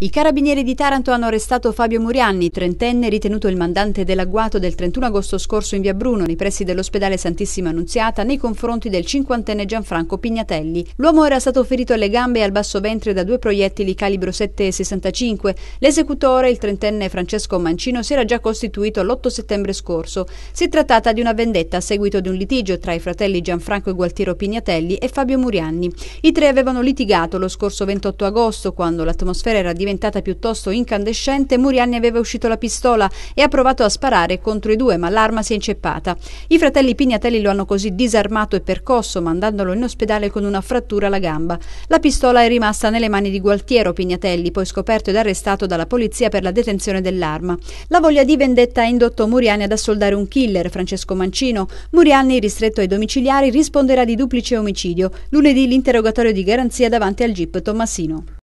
I carabinieri di Taranto hanno arrestato Fabio Murianni, trentenne ritenuto il mandante dell'agguato del 31 agosto scorso in via Bruno, nei pressi dell'ospedale Santissima Annunziata, nei confronti del cinquantenne Gianfranco Pignatelli. L'uomo era stato ferito alle gambe e al basso ventre da due proiettili calibro 7,65. L'esecutore, il trentenne Francesco Mancino, si era già costituito l'8 settembre scorso. Si trattata di una vendetta a seguito di un litigio tra i fratelli Gianfranco e Gualtiero Pignatelli e Fabio Murianni. I tre avevano litigato lo scorso 28 agosto, quando l'atmosfera era diventata diventata piuttosto incandescente, Muriani aveva uscito la pistola e ha provato a sparare contro i due, ma l'arma si è inceppata. I fratelli Pignatelli lo hanno così disarmato e percosso, mandandolo in ospedale con una frattura alla gamba. La pistola è rimasta nelle mani di Gualtiero Pignatelli, poi scoperto ed arrestato dalla polizia per la detenzione dell'arma. La voglia di vendetta ha indotto Muriani ad assoldare un killer, Francesco Mancino. Muriani, ristretto ai domiciliari, risponderà di duplice omicidio. Lunedì l'interrogatorio di garanzia davanti al GIP Tommasino.